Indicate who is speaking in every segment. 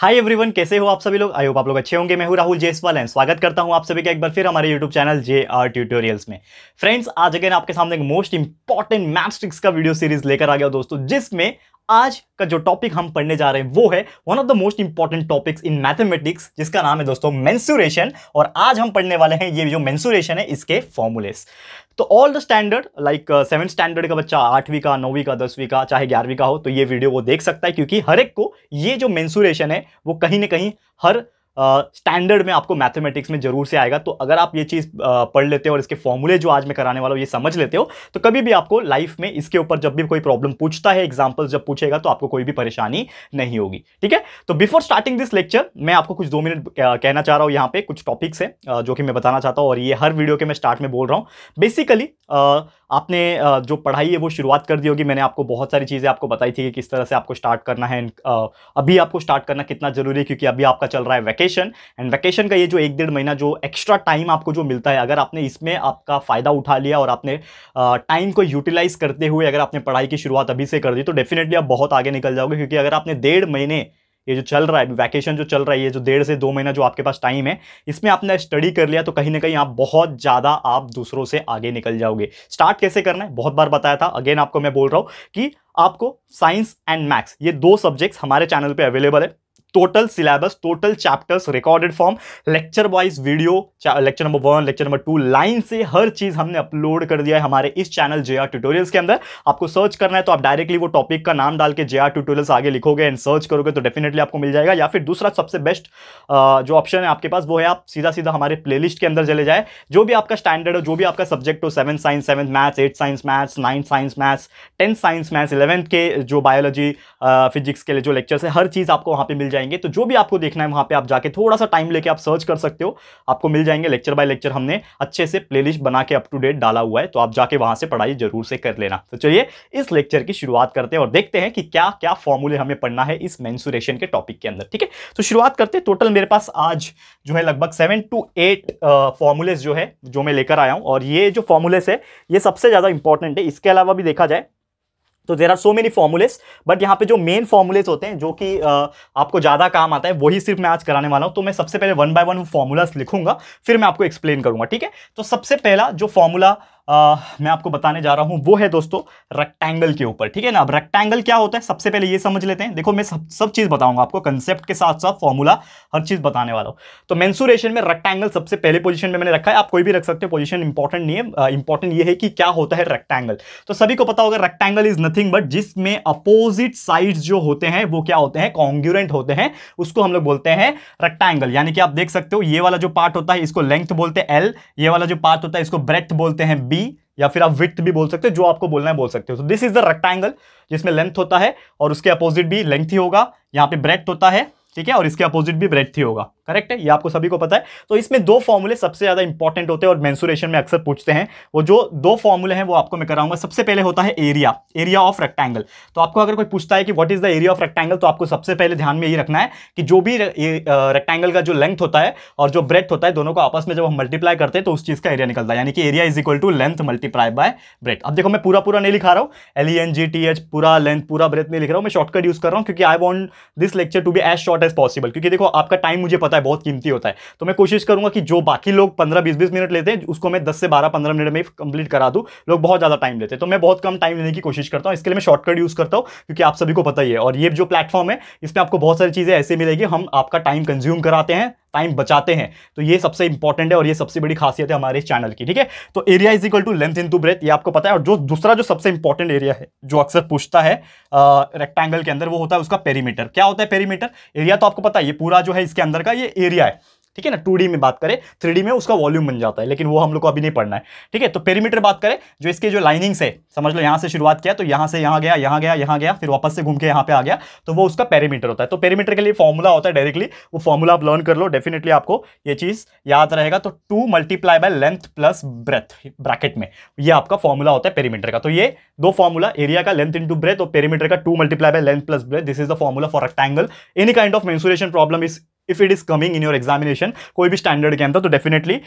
Speaker 1: hi everyone कैसे हो आप सभी लोग आई होप आप लोग अच्छे होंगे मैं हूं राहुल जयसवाल एंड स्वागत करता हूं आप सभी का एक बार फिर हमारे YouTube channel J R tutorials में फ्रेंड्स आज अगेन आपके सामने एक मोस्ट इंपॉर्टेंट मैथ्स ट्रिक्स का वीडियो सीरीज लेकर आ गया दोस्तों जिसमें आज का जो टॉपिक हम पढ़ने जा रहे हैं वो है one of the most important topics in mathematics जिसका नाम है दोस्तों मेंसुरेशन और आज हम पढ़ने वाले हैं ये जो मेंसुरेशन है इसके फॉर्मुलेस तो all the standard like seven standard का बच्चा आठवीं का नौवीं का दसवीं का चाहे ग्यारहवीं का हो तो ये वीडियो वो देख सकता है क्योंकि हर एक को ये जो मैंसुरेशन है वो कहीं ना कहीं हर स्टैंडर्ड में आपको मैथमेटिक्स में जरूर से आएगा तो अगर आप ये चीज़ पढ़ लेते हो और इसके फॉर्मूले जो आज मैं कराने वाला हूँ ये समझ लेते हो तो कभी भी आपको लाइफ में इसके ऊपर जब भी कोई प्रॉब्लम पूछता है एग्जाम्पल्स जब पूछेगा तो आपको कोई भी परेशानी नहीं होगी ठीक है तो बिफोर स्टार्टिंग दिस लेक्चर मैं आपको कुछ दो मिनट कहना चाह रहा हूँ यहाँ पे कुछ टॉपिक्स हैं जो कि मैं बताना चाहता हूँ और ये हर वीडियो के मैं स्टार्ट में बोल रहा हूँ बेसिकली आपने जो पढ़ाई है वो शुरुआत कर दी होगी मैंने आपको बहुत सारी चीज़ें आपको बताई थी कि किस तरह से आपको स्टार्ट करना है अभी आपको स्टार्ट करना कितना ज़रूरी है क्योंकि अभी आपका चल रहा है वैकेशन एंड वैकेशन का ये जो एक डेढ़ महीना जो एक्स्ट्रा टाइम आपको जो मिलता है अगर आपने इसमें आपका फ़ायदा उठा लिया और आपने टाइम को यूटिलाइज़ करते हुए अगर आपने पढ़ाई की शुरुआत अभी से कर दी तो डेफिनेटली आप बहुत आगे निकल जाओगे क्योंकि अगर आपने डेढ़ महीने ये जो चल रहा है वैकेशन जो चल रहा है ये जो डेढ़ से दो महीना जो आपके पास टाइम है इसमें आपने स्टडी कर लिया तो कहीं ना कहीं आप बहुत ज़्यादा आप दूसरों से आगे निकल जाओगे स्टार्ट कैसे करना है बहुत बार बताया था अगेन आपको मैं बोल रहा हूँ कि आपको साइंस एंड मैथ्स ये दो सब्जेक्ट्स हमारे चैनल पे अवेलेबल है total syllabus total chapters recorded form lecture wise video lecture number one lecture number two line से हर चीज हमने अपलोड कर दिया है हमारे इस चैनल जे आर ट्यूटोरियल्स के अंदर आपको सर्च करना है तो आप डायरेक्टली वो टॉपिक का नाम डाल के जे आर ट्यूटोरियल्स आगे लिखोगे एंड सर्च करोगे तो डेफिनेटली आपको मिल जाएगा या फिर दूसरा सबसे बेस्ट जो ऑप्शन है आपके पास वो है आप सीधा सीधा हमारे प्ले के अंदर चले जाए जो भी आपका स्टैंडर्ड हो जो भी आपका सब्जेक्ट हो seven science seven maths eight science maths nine science maths tenth science maths eleventh के जो बायोलॉजी फिजिक्स के लिए जो लेक्चर्स है हर चीज़ आपको वहाँ पर मिल जाए जाएंगे तो जो भी आपको देखना है वहां पे आप जाके थोड़ा सा टाइम लेके आप सर्च कर सकते हो आपको मिल जाएंगे लेक्चर बाय लेक्चर हमने अच्छे से प्लेलिस्ट बना के अप टू डेट डाला हुआ है तो आप जाके वहां से पढ़ाई जरूर से कर लेना तो चलिए इस लेक्चर की शुरुआत करते हैं और देखते हैं कि क्या क्या फॉर्मूले हमें पढ़ना है इस मैंसुरेशन के टॉपिक के अंदर ठीक है तो शुरुआत करते टोटल मेरे पास आज जो है लगभग सेवन टू एट फॉर्मूलेज जो है जो मैं लेकर आया हूँ और ये जो फॉर्मूलेस है ये सबसे ज़्यादा इंपॉर्टेंट है इसके अलावा भी देखा जाए तो there are so many formulas but यहाँ पे जो मेन फॉर्मूलेस होते हैं जो कि आपको ज़्यादा काम आता है वही सिर्फ मैं आज कराने वाला हूँ तो मैं सबसे पहले वन बाय वन फॉर्मूलास लिखूंगा फिर मैं आपको एक्सप्लेन करूंगा ठीक है तो सबसे पहला जो फॉर्मूला आ, मैं आपको बताने जा रहा हूं वो है दोस्तों रेक्टेंगल के ऊपर ठीक है ना अब रेक्टेंगल क्या होता है सबसे पहले ये समझ लेते हैं देखो मैं सब सब चीज़ बताऊंगा आपको कंसेप्ट के साथ साथ फॉर्मूला हर चीज़ बताने वाला हूं तो मैंसूरेशन में रेक्टेंगल सबसे पहले पोजिशन में मैंने रखा है आप कोई भी रख सकते हो पोजिशन इंपॉर्टेंट नहीं है इंपॉर्टेंट ये है कि क्या होता है रेक्टेंगल तो सभी को पता होगा रेक्टेंगल इज नथिंग बट जिसमें अपोजिट साइड जो होते हैं वो क्या होते हैं कॉन्ग्यूरेंट होते हैं उसको हम लोग बोलते हैं रेक्टेंगल यानी कि आप देख सकते हो ये वाला जो पार्ट होता है इसको लेंथ बोलते हैं एल ये वाला जो पार्ट होता है इसको ब्रेथ बोलते हैं बी बी या फिर आप विथ भी बोल सकते हो जो आपको बोलना है बोल सकते हो तो दिस इज द रेक्टेंगल जिसमें लेंथ होता है और उसके अपोजिट भी लेंथ ही होगा यहाँ पे ब्रेथ होता है ठीक है और इसके अपोजिट भी ब्रेथ ही होगा करेक्ट है ये आपको सभी को पता है तो इसमें दो फॉर्मूले सबसे ज़्यादा इंपॉर्टेंट होते हैं और मैंसुरेशन में अक्सर पूछते हैं वो जो दो फॉर्मूले हैं वो आपको मैं कराऊंगा सबसे पहले होता है एरिया एरिया ऑफ रेक्टेंगल तो आपको अगर कोई पूछता है कि what is the area of rectangle तो आपको सबसे पहले ध्यान में ये रखना है कि जो भी रेक्टेंगल का जो लेंथ होता है और जो ब्रेथ होता है दोनों को आपस में जब हम मल्टीप्लाई करते हैं तो उस चीज़ का एरिया निकलता है यानी कि area is equal to length multiply by breadth अब देखो मैं पूरा पूरा नहीं लिखा रहा हूँ L E N G T H पूरा लेंथ पूरा ब्रेथ नहीं लिख रहा हूँ मैं शॉर्टकट यूज कर रहा हूँ क्योंकि I want this lecture to be as short as possible क्योंकि देखो आपका टाइम मुझे पता है बहुत कीमती होता है तो मैं कोशिश करूंगा कि जो बाकी लोग पंद्रह बीस बीस मिनट लेते हैं उसको मैं दस से बारह पंद्रह मिनट में कंप्लीट करा दूँ लोग बहुत ज़्यादा टाइम लेते हैं तो मैं बहुत कम टाइम लेने की कोशिश करता हूँ इसके लिए मैं शॉर्टकट यूज़ करता हूँ क्योंकि आप सभी को पता ही है और ये जो प्लेटफॉर्म है इसमें आपको बहुत सारी चीज़ें ऐसे मिलेगी हम आपका टाइम कंज्यूम कराते हैं टाइम बचाते हैं तो ये सबसे इंपॉर्टेंट है और ये सबसे बड़ी खासियत है हमारे चैनल की ठीक है तो area is equal to length into breadth ये आपको पता है और जो दूसरा जो सबसे इंपॉर्टेंट एरिया है जो अक्सर पूछता है रेक्टेंगल के अंदर वो होता है उसका पेरीमीटर क्या होता है पेरीमीटर एरिया तो आपको पता है ये पूरा जो है इसके अंदर का ये एरिया है ठीक है ना टू में बात करें थ्री में उसका वॉल्यूम बन जाता है लेकिन वो हम लोग को अभी नहीं पढ़ना है ठीक है तो पेरीमीटर बात करें जो इसके जो लाइनिंग्स है समझ लो यहाँ से शुरुआत किया तो यहाँ से यहाँ गया यहाँ गया यहाँ गया फिर वापस से घूम के यहाँ पे आ गया तो वो उसका पेरीमीटर होता है तो पेरीमीटर के लिए फॉर्मूला होता है डायरेक्टली वो फॉर्मूला आप लर्न कर लो डेफिनेटली आपको ये चीज़ याद रहेगा तो two multiply by length plus breadth bracket में ये आपका फॉर्मूला होता है पेरीमीटर का तो ये दो फॉर्मूला एरिया का लेंथ इंटू ब्रेथ और पेरीमीटर का two multiply by length plus breadth this is the formula for rectangle any kind of mensuration problem is if it is coming in your examination कोई भी standard के अंदर तो definitely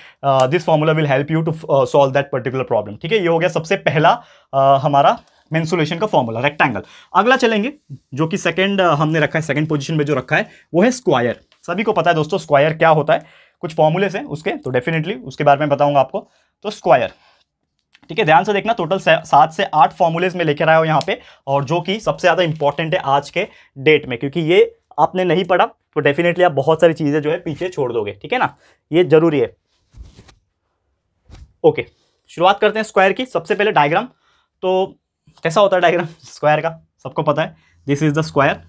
Speaker 1: this formula will help you to solve that particular problem ठीक है ये हो गया सबसे पहला uh, हमारा मेंसुलेशन का फॉर्मूला रेक्टेंगल अगला चलेंगे जो कि सेकंड uh, हमने रखा है सेकंड पोजीशन में जो रखा है वो है स्क्वायर सभी को पता है दोस्तों स्क्वायर क्या होता है कुछ फॉर्मूलेस हैं उसके तो डेफिनेटली उसके बारे में बताऊंगा आपको तो स्क्वायर ठीक है ध्यान से देखना टोटल सात से आठ फॉर्मूलेज में लेकर आया हो यहाँ पे और जो कि सबसे ज़्यादा इंपॉर्टेंट है आज के डेट में क्योंकि ये आपने नहीं पढ़ा तो डेफिनेटली आप बहुत सारी चीज़ें जो है पीछे छोड़ दोगे ठीक है ना ये जरूरी है ओके शुरुआत करते हैं स्क्वायर की सबसे पहले डायग्राम तो कैसा होता है डायग्राम स्क्वायर का सबको पता है दिस इज द स्क्वायर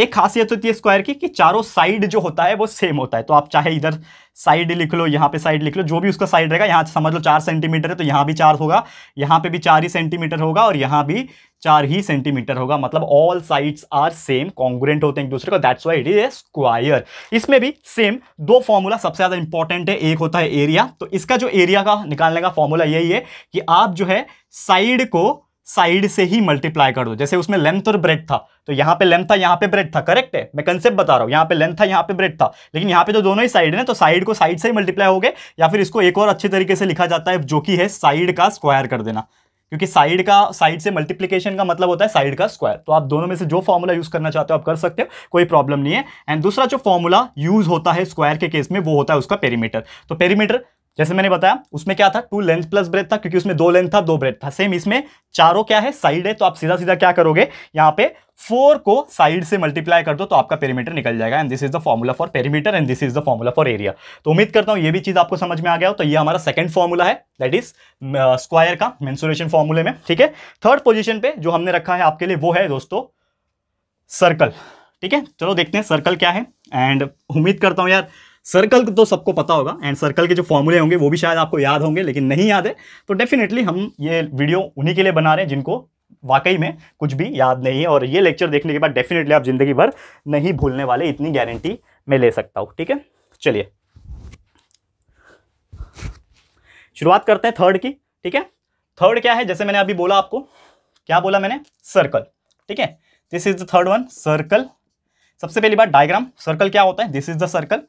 Speaker 1: एक खासियत होती है स्क्वायर की कि चारों साइड जो होता है वो सेम होता है तो आप चाहे इधर साइड लिख लो यहाँ पे साइड लिख लो जो भी उसका साइड रहेगा यहाँ समझ लो चार सेंटीमीटर है तो यहाँ भी चार होगा यहाँ पे भी चार ही सेंटीमीटर होगा और यहाँ भी चार ही सेंटीमीटर होगा मतलब all sides are same congruent होते हैं एक दूसरे को that's why it is a square इसमें भी सेम दो फॉर्मूला सबसे ज़्यादा इंपॉर्टेंट है एक होता है एरिया तो इसका जो एरिया का निकालने का फॉर्मूला यही है कि आप जो है साइड को साइड से ही मल्टीप्लाई कर दो जैसे उसमें लेंथ और ब्रेथ था तो यहाँ पे लेंथ था यहाँ पे ब्रेड था करेक्ट है मैं कंसेप्ट बता रहा हूं यहां पे लेंथ था यहाँ पे ब्रेड था लेकिन यहाँ पे तो दोनों ही साइड है तो साइड को साइड से ही मल्टीप्लाई हो गए या फिर इसको एक और अच्छे तरीके से लिखा जाता है जो कि है साइड का स्क्वायर कर देना क्योंकि साइड का साइड से मल्टीप्लीकेशन का मतलब होता है साइड का स्क्वायर तो आप दोनों में से जो फॉर्मूला यूज करना चाहते हो आप कर सकते हो कोई प्रॉब्लम नहीं है एंड दूसरा जो फॉर्मूला यूज होता है स्क्वायर के केस में वो होता है उसका पेरीमीटर तो पेरीमीटर जैसे मैंने बताया उसमें क्या था टू लेंथ प्लस ब्रेथ था क्योंकि उसमें दो लेंथ था दो ब्रेथ था सेम इसमें चारों क्या है साइड है तो आप सीधा सीधा क्या करोगे यहाँ पे फोर को साइड से मल्टीप्लाई कर दो तो आपका पेरीमीटर निकल जाएगा and this is the formula for perimeter and this is the formula for area तो उम्मीद करता हूँ ये भी चीज़ आपको समझ में आ गया हो तो ये हमारा सेकंड फॉर्मूला है दैट इज स्क्वायर का मेन्सुरेशन फॉर्मूले में ठीक है थर्ड पोजिशन पे जो हमने रखा है आपके लिए वो है दोस्तों सर्कल ठीक है चलो देखते हैं सर्कल क्या है एंड उम्मीद करता हूँ यार सर्कल तो सबको पता होगा एंड सर्कल के जो फॉर्मूले होंगे वो भी शायद आपको याद होंगे लेकिन नहीं याद है तो डेफिनेटली हम ये वीडियो उन्हीं के लिए बना रहे हैं जिनको वाकई में कुछ भी याद नहीं है और ये लेक्चर देखने के बाद डेफिनेटली आप ज़िंदगी भर नहीं भूलने वाले इतनी गारंटी मैं ले सकता हूँ ठीक है चलिए शुरुआत करते हैं थर्ड की ठीक है थर्ड क्या है जैसे मैंने अभी बोला आपको क्या बोला मैंने सर्कल ठीक है this is the third one circle सबसे पहली बात डायग्राम सर्कल क्या होता है दिस इज द सर्कल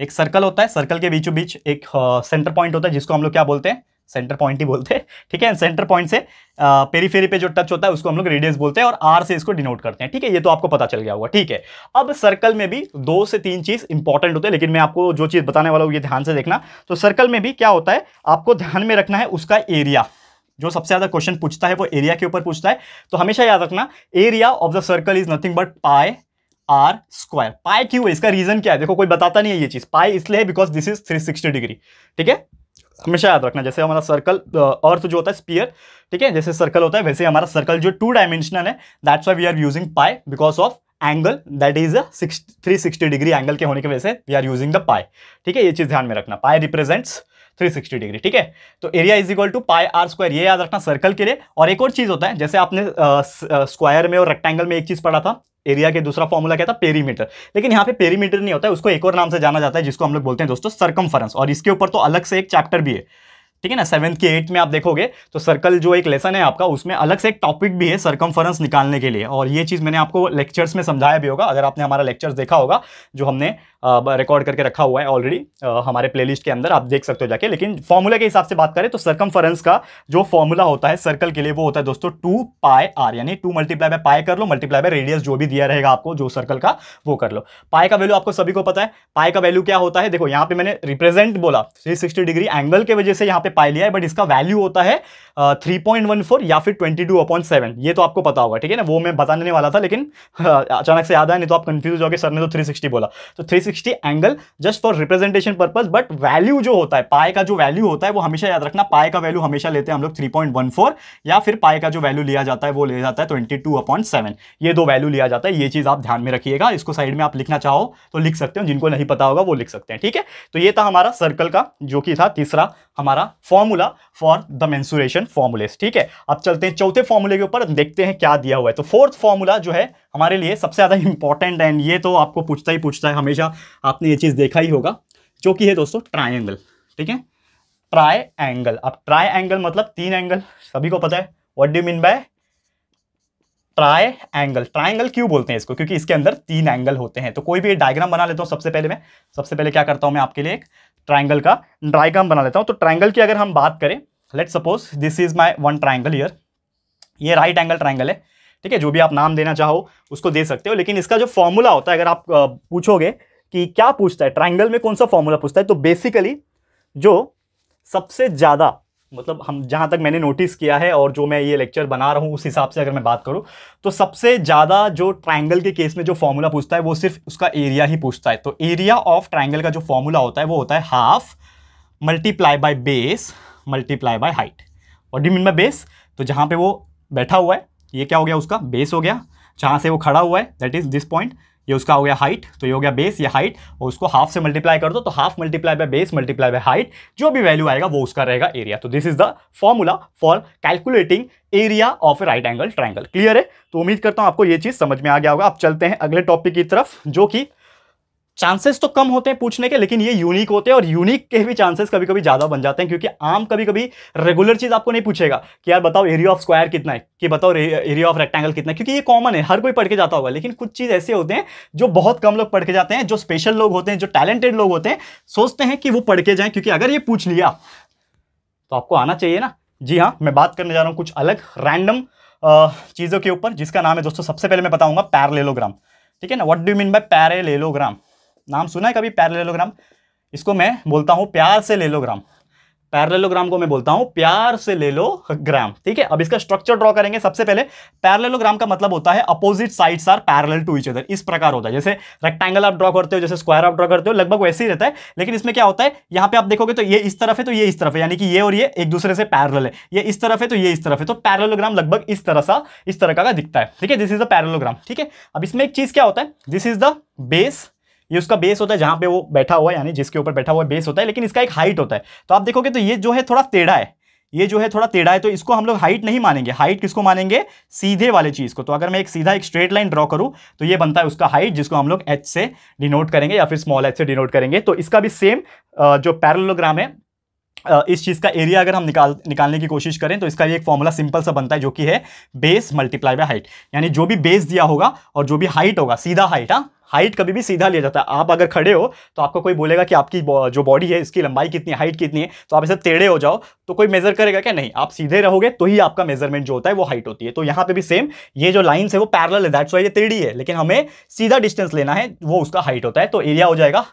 Speaker 1: एक सर्कल होता है सर्कल के बीचों बीच एक सेंटर uh, पॉइंट होता है जिसको हम लोग क्या बोलते हैं सेंटर पॉइंट ही बोलते हैं ठीक है सेंटर पॉइंट से पेरीफेरी पे जो टच होता है उसको हम लोग रेडियस बोलते हैं और आर से इसको डिनोट करते हैं ठीक है ये तो आपको पता चल गया होगा ठीक है अब सर्कल में भी दो से तीन चीज़ इंपॉर्टेंट होते हैं लेकिन मैं आपको जो चीज़ बताने वाला हूँ ये ध्यान से देखना तो सर्कल में भी क्या होता है आपको ध्यान में रखना है उसका एरिया जो सबसे ज़्यादा क्वेश्चन पूछता है वो एरिया के ऊपर पूछता है तो हमेशा याद रखना area of the circle is nothing but pi r square pi क्यों है इसका रीजन क्या है देखो कोई बताता नहीं है ये चीज़ पाए इसलिए because this is sixty degree ठीक है हमेशा याद रखना जैसे हमारा सर्कल अर्थ uh, जो होता है स्पीयर ठीक है जैसे सर्कल होता है वैसे हमारा सर्कल जो टू डायमेंशनल है that's why we are using pi because of angle that is three sixty degree angle के होने की वजह से we are using the pi ठीक है ये चीज़ ध्यान में रखना पाई रिप्रेजेंट्स 360 डिग्री ठीक है तो area is equal to pi r square ये याद रखना सर्कल के लिए और एक और चीज़ होता है जैसे आपने स्क्वायर uh, uh, में और रेक्टेंगल में एक चीज़ पढ़ा था एरिया के दूसरा फॉर्मूला क्या था पेरीमीटर लेकिन यहाँ पे पेरीमीटर नहीं होता है उसको एक और नाम से जाना जाता है जिसको हम लोग बोलते हैं दोस्तों सरकम और इसके ऊपर तो अलग से एक चैप्टर भी है ठीक है ना सेवन्थ के एट्थ में आप देखोगे तो सर्कल जो एक लेसन है आपका उसमें अलग से एक टॉपिक भी है सर्कम्फरेंस निकालने के लिए और ये चीज़ मैंने आपको लेक्चर्स में समझाया भी होगा अगर आपने हमारा लेक्चर्स देखा होगा जो हमने रिकॉर्ड करके रखा हुआ है ऑलरेडी हमारे प्ले के अंदर आप देख सकते हो जाके लेकिन फॉर्मूला के हिसाब से बात करें तो सर्कम्फरेंस का जो फॉर्मूला होता है सर्कल के लिए वो होता है दोस्तों टू पाए आर यानी टू मल्टीप्लाई बाय पाए कर लो मल्टीप्लाई बाय रेडियस जो भी दिया रहेगा आपको जो सर्कल का वो कर लो पाए का वैल्यू आपको सभी को पता है पाए का वैल्यू क्या होता है देखो यहाँ पे मैंने रिप्रेजेंट बोला थ्री डिग्री एंगल के वजह से यहाँ पे पाई लिया है बट इसका वैल्यू होता है थ्री पॉइंट वन फोर या फिर ट्वेंटी टू अपॉइंट सेवन ये तो आपको पता होगा ठीक है ना वो मैं बताने वाला था लेकिन अचानक से याद आया नहीं तो आप कंफ्यूज हो गए सर ने तो थ्री सिक्सटी बोला तो three sixty angle just for representation purpose but value जो होता है पाए का जो वैल्यू होता है वो हमेशा याद रखना पाए का वैल्यू हमेशा लेते हैं हम लोग थ्री पॉइंट वन फोर या फिर पाए का जो वैल्यू लिया जाता है वो ले जाता है ट्वेंटी टू अपॉइंट सेवन ये दो वैल्यू लिया जाता है ये चीज़ आप ध्यान में रखिएगा इसको साइड में आप लिखना चाहो तो लिख सकते हो जिनको नहीं पता होगा वो लिख सकते हैं ठीक है तो ये था हमारा सर्कल का जो कि था तीसरा हमारा formula for the mensuration formulas ठीक है अब चलते हैं चौथे फॉर्मूले के ऊपर देखते हैं क्या दिया हुआ है तो फोर्थ फॉर्मूला जो है हमारे लिए सबसे ज़्यादा इंपॉर्टेंट एंड ये तो आपको पूछता ही पूछता है हमेशा आपने ये चीज़ देखा ही होगा जो कि है दोस्तों ट्राइंगल ठीक है ट्राई एंगल अब ट्राई एंगल मतलब तीन एंगल सभी को पता है what do mean by tri angle triangle क्यों बोलते हैं इसको क्योंकि इसके अंदर तीन एंगल होते हैं तो कोई भी डायग्राम बना लेता हूँ सबसे पहले मैं सबसे पहले क्या करता हूँ मैं आपके लिए एक ट्राइंगल का डायग्राम बना लेता हूँ तो ट्राइंगल की अगर हम बात करें let suppose this is my one triangle here ये राइट एंगल ट्राइंगल है ठीक है जो भी आप नाम देना चाहो उसको दे सकते हो लेकिन इसका जो फॉर्मूला होता है अगर आप पूछोगे कि क्या पूछता है ट्राइंगल में कौन सा फॉर्मूला पूछता है तो बेसिकली जो सबसे ज़्यादा मतलब हम जहाँ तक मैंने नोटिस किया है और जो मैं ये लेक्चर बना रहा हूँ उस हिसाब से अगर मैं बात करूँ तो सबसे ज़्यादा जो ट्राइंगल के केस में जो फॉर्मूला पूछता है वो सिर्फ उसका एरिया ही पूछता है तो एरिया ऑफ ट्राइंगल का जो फॉर्मूला होता है वो होता है half multiply by base multiply by height और डी मीन बाय बेस तो जहाँ पर वो बैठा हुआ है ये क्या हो गया उसका बेस हो गया जहाँ से वो खड़ा हुआ है दैट इज़ दिस पॉइंट ये उसका हो गया हाइट तो ये हो गया बेस ये हाइट और उसको हाफ से मल्टीप्लाई कर दो तो half multiply by base multiply by height जो भी वैल्यू आएगा वो उसका रहेगा एरिया तो this is the formula for calculating area of a right angle triangle clear है तो उम्मीद करता हूँ आपको ये चीज़ समझ में आ गया होगा आप चलते हैं अगले टॉपिक की तरफ जो कि चांसेस तो कम होते हैं पूछने के लेकिन ये यूनिक होते हैं और यूनिक के भी चांसेस कभी कभी ज़्यादा बन जाते हैं क्योंकि आम कभी कभी रेगुलर चीज़ आपको नहीं पूछेगा कि यार बताओ एरिया ऑफ स्क्वायर कितना है कि बताओ एरिया ऑफ रेक्टेंगल कितना है क्योंकि ये कॉमन है हर कोई पढ़ के जाता होगा लेकिन कुछ चीज़ ऐसे होते हैं जो बहुत कम लोग पढ़ के जाते हैं जो स्पेशल लोग होते हैं जो टैलेंटेड लोग होते हैं सोचते हैं कि वो पढ़ के जाए क्योंकि अगर ये पूछ लिया तो आपको आना चाहिए ना जी हाँ मैं बात करने जा रहा हूँ कुछ अलग रैंडम चीज़ों के ऊपर जिसका नाम है दोस्तों सबसे पहले मैं बताऊँगा पैरलेलोग्राम ठीक है ना what do mean by parallelogram नाम सुना है कभी पैरेललोग्राम इसको मैं बोलता हूँ प्यार से लेलोग्राम पैरेललोग्राम को मैं बोलता हूँ प्यार से ले लो ग्राम ठीक है अब इसका स्ट्रक्चर ड्रॉ करेंगे सबसे पहले पैरेललोग्राम का मतलब होता है opposite sides are parallel to each other इस प्रकार होता है जैसे रेक्टेंगल आप ड्रॉ करते हो जैसे स्क्वायर आप ड्रॉ करते हो लगभग वैसे ही रहता है लेकिन इसमें क्या होता है यहाँ पे आप देखोगे तो ये इस तरफ है तो ये इस तरफ है यानी कि ये और ये एक दूसरे से पैरल है ये इस तरफ है तो ये इस तरफ है तो पैरेललोग्राम लगभग इस तरह सा इस तरह का दिखता है ठीक है दिस इज द पैरेललोग्राम ठीक है अब इसमें एक चीज क्या होता है दिस इज द बेस ये उसका बेस होता है जहाँ पे वो बैठा हुआ है यानी जिसके ऊपर बैठा हुआ है बेस होता है लेकिन इसका एक हाइट होता है तो आप देखोगे तो ये जो है थोड़ा टेढ़ा है ये जो है थोड़ा टेढ़ा है तो इसको हम लोग हाइट नहीं मानेंगे हाइट किसको मानेंगे सीधे वाले चीज़ को तो अगर मैं एक सीधा एक स्ट्रेट लाइन ड्रॉ करूँ तो ये बनता है उसका हाइट जिसको हम लोग एच से डिनोट करेंगे या फिर स्मॉल एच से डिनोट करेंगे तो इसका भी सेम जो पैरलोग्राम है इस चीज़ का एरिया अगर हम निकाल निकालने की कोशिश करें तो इसका भी एक फॉर्मूला सिंपल सा बनता है जो कि है बेस मल्टीप्लाई बाय हाइट यानी जो भी बेस दिया होगा और जो भी हाइट होगा सीधा हाइट हाँ हाइट कभी भी सीधा लिया जाता है आप अगर खड़े हो तो आपको कोई बोलेगा कि आपकी जो बॉडी है इसकी लंबाई कितनी हाइट कितनी है तो आप इसे टेढ़े हो जाओ तो कोई मेजर करेगा क्या नहीं आप सीधे रहोगे तो ही आपका मेजरमेंट जो होता है वो हाइट होती है तो यहाँ पे भी सेम ये जो लाइन है वो पैरल है दैट्स वाई ये टेढ़ी है लेकिन हमें सीधा डिस्टेंस लेना है वो उसका हाइट होता है तो एरिया हो जाएगा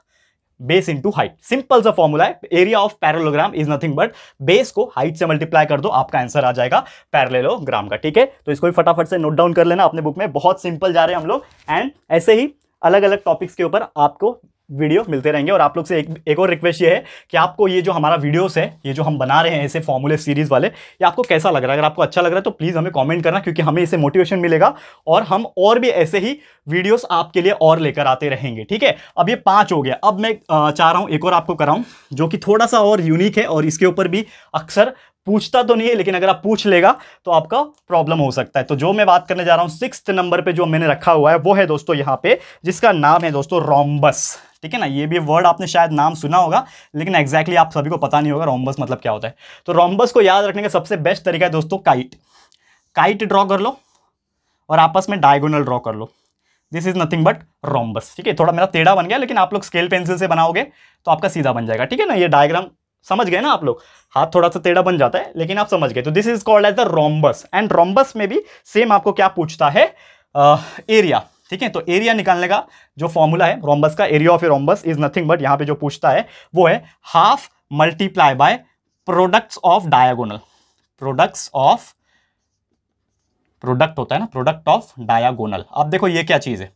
Speaker 1: बेस इंटू हाइट सिंपल सा फॉर्मूला है area of parallelogram is nothing but base को हाइट से मल्टीप्लाई कर दो आपका आंसर आ जाएगा पैरलेलोग्राम का ठीक है तो इसको भी फटाफट से नोट डाउन कर लेना अपने बुक में बहुत सिंपल जा रहे हैं हम लोग एंड ऐसे ही अलग अलग टॉपिक्स के ऊपर आपको वीडियो मिलते रहेंगे और आप लोग से एक एक और रिक्वेस्ट ये है कि आपको ये जो हमारा वीडियोस है ये जो हम बना रहे हैं ऐसे फॉर्मूले सीरीज़ वाले ये आपको कैसा लग रहा है अगर आपको अच्छा लग रहा है तो प्लीज़ हमें कमेंट करना क्योंकि हमें इसे मोटिवेशन मिलेगा और हम और भी ऐसे ही वीडियोस आपके लिए और लेकर आते रहेंगे ठीक है अब ये पाँच हो गया अब मैं चाह रहा हूँ एक और आपको कराऊँ जो कि थोड़ा सा और यूनिक है और इसके ऊपर भी अक्सर पूछता तो नहीं है लेकिन अगर आप पूछ लेगा तो आपका प्रॉब्लम हो सकता है तो जो मैं बात करने जा रहा हूँ सिक्स नंबर पे जो मैंने रखा हुआ है वो है दोस्तों यहाँ पे जिसका नाम है दोस्तों रोम्बस ठीक है ना ये भी वर्ड आपने शायद नाम सुना होगा लेकिन एग्जैक्टली आप सभी को पता नहीं होगा रोम्बस मतलब क्या होता है तो रोम्बस को याद रखने का सबसे बेस्ट तरीका है दोस्तों काइट काइट ड्रॉ कर लो और आपस में डायगोनल ड्रॉ कर लो this is nothing but rhombus ठीक है थोड़ा मेरा टेढ़ा बन गया लेकिन आप लोग स्केल पेंसिल से बनाओगे तो आपका सीधा बन जाएगा ठीक है ना ये डायग्राम समझ गए ना आप लोग हाथ थोड़ा सा टेढ़ा बन जाता है लेकिन आप समझ गए तो this is called as the rhombus and rhombus में भी सेम आपको क्या पूछता है एरिया uh, ठीक है तो एरिया निकालने का जो फॉर्मूला है रोम्बस का area of a rhombus is nothing but यहाँ पे जो पूछता है वो है half multiply by products of diagonal products of product होता है ना प्रोडक्ट ऑफ डायागोनल अब देखो ये क्या चीज़ है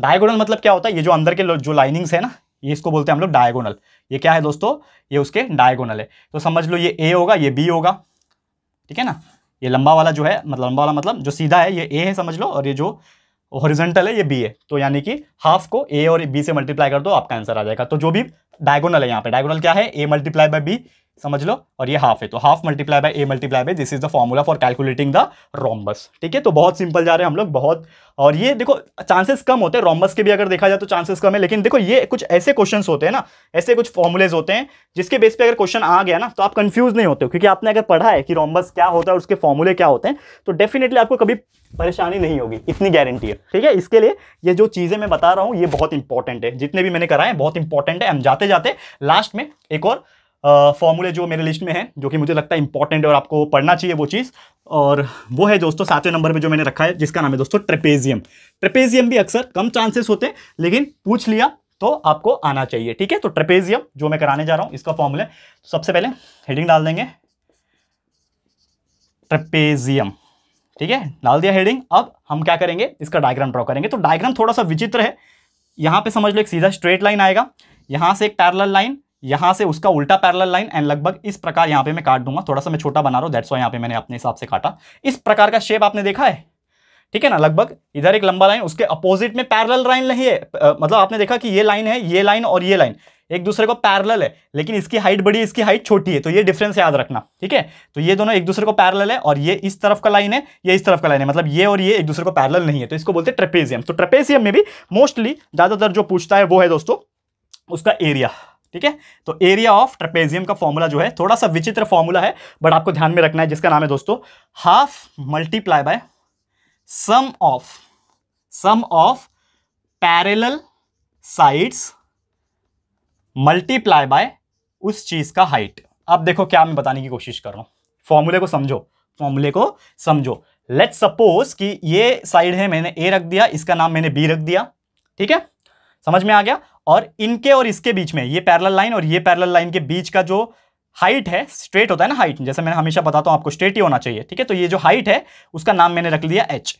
Speaker 1: डायगोनल मतलब क्या होता है ये जो अंदर के जो लाइनिंग्स है ना ये इसको बोलते हैं हम लोग डायगोनल ये क्या है दोस्तों ये उसके डायगोनल है तो समझ लो ये ए होगा ये बी होगा ठीक है ना ये लंबा वाला जो है मतलब लंबा वाला मतलब जो सीधा है ये ए है समझ लो और ये जो हॉरिजेंटल है ये बी है तो यानी कि हाफ को ए और बी से मल्टीप्लाई कर दो आपका आंसर आ जाएगा तो जो भी डायगोनल है यहाँ पे डायगोनल क्या है ए मल्टीप्लाई बाई बी समझ लो और ये हाफ है तो half multiply by a multiply by this is the formula for calculating the rhombus ठीक है तो बहुत सिंपल जा रहे हैं हम लोग बहुत और ये देखो चांसेस कम होते हैं रोम्बस के भी अगर देखा जाए तो चांसेस कम है लेकिन देखो ये कुछ ऐसे क्वेश्चंस होते हैं ना ऐसे कुछ फॉर्मुलेज होते हैं जिसके बेस पे अगर क्वेश्चन आ गया ना तो आप कंफ्यूज नहीं होते हो क्योंकि आपने अगर पढ़ा है कि रोम्बस क्या होता है और उसके फॉर्मूले क्या होते हैं तो डेफिनेटली आपको कभी परेशानी नहीं होगी इतनी गारंटी है ठीक है इसके लिए ये जो चीज़ें मैं बता रहा हूँ ये बहुत इंपॉर्टेंट है जितने भी मैंने कराए बहुत इंपॉर्टेंट है हम जाते जाते लास्ट में एक और फॉर्मूले जो मेरे लिस्ट में है जो कि मुझे लगता है इंपॉर्टेंट और आपको पढ़ना चाहिए वो चीज़ और वो है दोस्तों सातवें नंबर में जो मैंने रखा है जिसका नाम है दोस्तों ट्रेपेजियम ट्रेपेजियम भी अक्सर कम चांसेस होते हैं लेकिन पूछ लिया तो आपको आना चाहिए ठीक है तो ट्रेपेजियम जो मैं कराने जा रहा हूँ इसका फॉर्मूला तो सबसे पहले हेडिंग डाल देंगे ट्रेपेजियम ठीक है डाल दिया हेडिंग अब हम क्या करेंगे इसका डायग्राम ड्रॉ करेंगे तो डायग्राम थोड़ा सा विचित्र है यहाँ पे समझ लो एक सीधा स्ट्रेट लाइन आएगा यहाँ से एक पैरल लाइन यहाँ से उसका उल्टा पैरल लाइन एंड लगभग इस प्रकार यहाँ पे मैं काट दूंगा थोड़ा सा मैं छोटा बना रहा हूँ यहां पे मैंने अपने हिसाब से काटा इस प्रकार का शेप आपने देखा है ठीक है ना लगभग इधर एक लंबा लाइन उसके अपोजिट में पैरल लाइन नहीं है मतलब आपने देखा कि ये लाइन है ये लाइन और ये लाइन एक दूसरे को पैरल है लेकिन इसकी हाइट बड़ी इसकी हाइट छोटी है तो ये डिफरेंस याद रखना ठीक है तो ये दोनों एक दूसरे को पैरल है और ये इस तरफ का लाइन है ये इस तरफ का लाइन है मतलब ये और ये एक दूसरे को पैरल नहीं है तो इसको बोलते हैं ट्रेपेजियम तो ट्रेपेजियम में भी मोस्टली ज़्यादातर जो पूछता है वो है दोस्तों उसका एरिया ठीक है तो एरिया ऑफ ट्रपेजियम का फॉर्मूला जो है थोड़ा सा विचित्र फॉर्मूला है बट आपको ध्यान में रखना है जिसका नाम है दोस्तों half multiply by sum of sum of parallel sides multiply by उस चीज का हाइट अब देखो क्या मैं बताने की कोशिश कर रहा हूं फॉर्मूले को समझो फॉर्मूले को समझो लेट सपोज कि ये साइड है मैंने ए रख दिया इसका नाम मैंने बी रख दिया ठीक है समझ में आ गया और इनके और इसके बीच में ये पैरल लाइन और ये पैरल लाइन के बीच का जो हाइट है स्ट्रेट होता है ना हाइट जैसे मैं हमेशा बताता हूँ आपको स्ट्रेट ही होना चाहिए ठीक है तो ये जो हाइट है उसका नाम मैंने रख लिया एच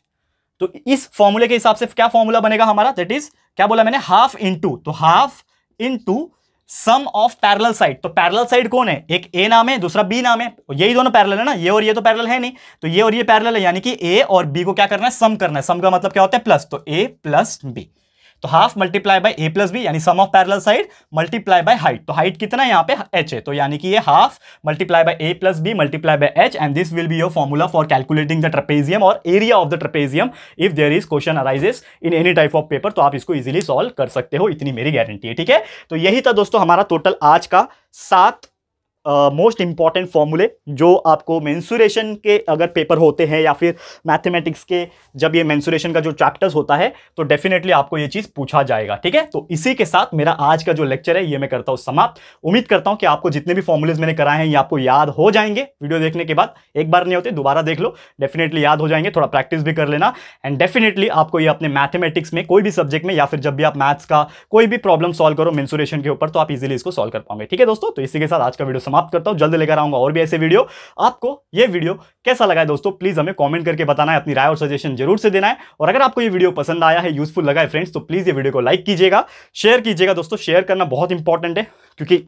Speaker 1: तो इस फॉर्मूले के हिसाब से क्या फॉर्मूला बनेगा हमारा दैट इज क्या बोला मैंने हाफ इन टू तो half into sum of parallel side तो पैरल साइड कौन है एक ए नाम है दूसरा बी नाम है यही दोनों पैरल है ना ये और ये तो पैरल है नहीं तो ये और ये पैरल है यानी कि ए और बी को क्या करना है सम करना है सम का मतलब क्या होता है प्लस तो ए प्लस बी तो half multiply by a plus b यानी sum of parallel side multiply by height तो हाइट कितना यहाँ पे एच है तो यानी कि ये half multiply by a plus b multiply by h and this will be your formula for calculating the trapezium और area of the trapezium if there is question arises in any type of paper तो आप इसको easily solve कर सकते हो इतनी मेरी guarantee है ठीक है तो यही था दोस्तों हमारा टोटल आज का सात मोस्ट इम्पॉर्टेंट फॉर्मूले जो आपको मैंसूरेशन के अगर पेपर होते हैं या फिर मैथमेटिक्स के जब ये मैंसूरेशन का जो चैप्टर्स होता है तो डेफिनेटली आपको ये चीज़ पूछा जाएगा ठीक है तो इसी के साथ मेरा आज का जो लेक्चर है ये मैं करता हूँ समाप्त उम्मीद करता हूँ कि आपको जितने भी फॉर्मूलेज मैंने कराए हैं ये आपको याद हो जाएंगे वीडियो देखने के बाद एक बार नहीं होते दोबारा देख लो डेफिनेटली याद हो जाएंगे थोड़ा प्रैक्टिस भी कर लेना एंड डेफिनेटली आपको ये अपने मैथमेटिक्स में कोई भी सब्जेक्ट में या फिर जब भी आप मैथ्स का कोई भी प्रॉब्लम सॉल्व करो मैंसुरेशन के ऊपर तो आप इजिली इसको सॉल्व कर पाओगे ठीक है दोस्तों तो इसी के साथ आज का वीडियो समाप्त करता हूँ जल्द लेकर आऊंगा और भी ऐसे वीडियो आपको ये वीडियो कैसा लगा है दोस्तों प्लीज़ हमें कॉमेंट करके बताना है अपनी राय और सजेशन जरूर से देना है और अगर आपको ये वीडियो पसंद आया है यूजफुल लगा है फ्रेंड्स तो प्लीज़ ये वीडियो को लाइक कीजिएगा शेयर कीजिएगा दोस्तों शेयर करना बहुत इंपॉर्टेंट है क्योंकि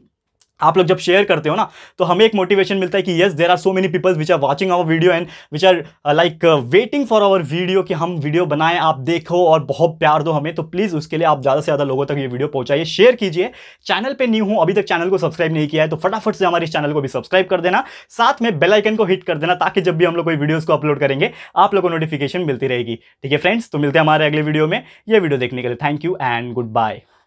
Speaker 1: आप लोग जब शेयर करते हो ना तो हमें एक मोटिवेशन मिलता है कि yes there are so many peoples which are watching our video and which are like waiting for our video कि हम वीडियो बनाएं आप देखो और बहुत प्यार दो हमें तो प्लीज़ उसके लिए आप ज़्यादा से ज़्यादा लोगों तक ये वीडियो पहुंचाइए शेयर कीजिए चैनल पर न्यू हूँ अभी तक चैनल को सब्सक्राइब नहीं किया है तो फटाफट से हमारे इस चैनल को भी सब्सक्राइब कर देना साथ में बेलाइकन को हिट कर देना ताकि जब भी हम लोग कोई वीडियोज़ को अपलोड करेंगे आप लोगों को नोटिफिकेशन मिलती रहेगी ठीक है फ्रेंड्स तो मिलते हैं हमारे अगले वीडियो में ये वीडियो देखने के लिए thank you and good bye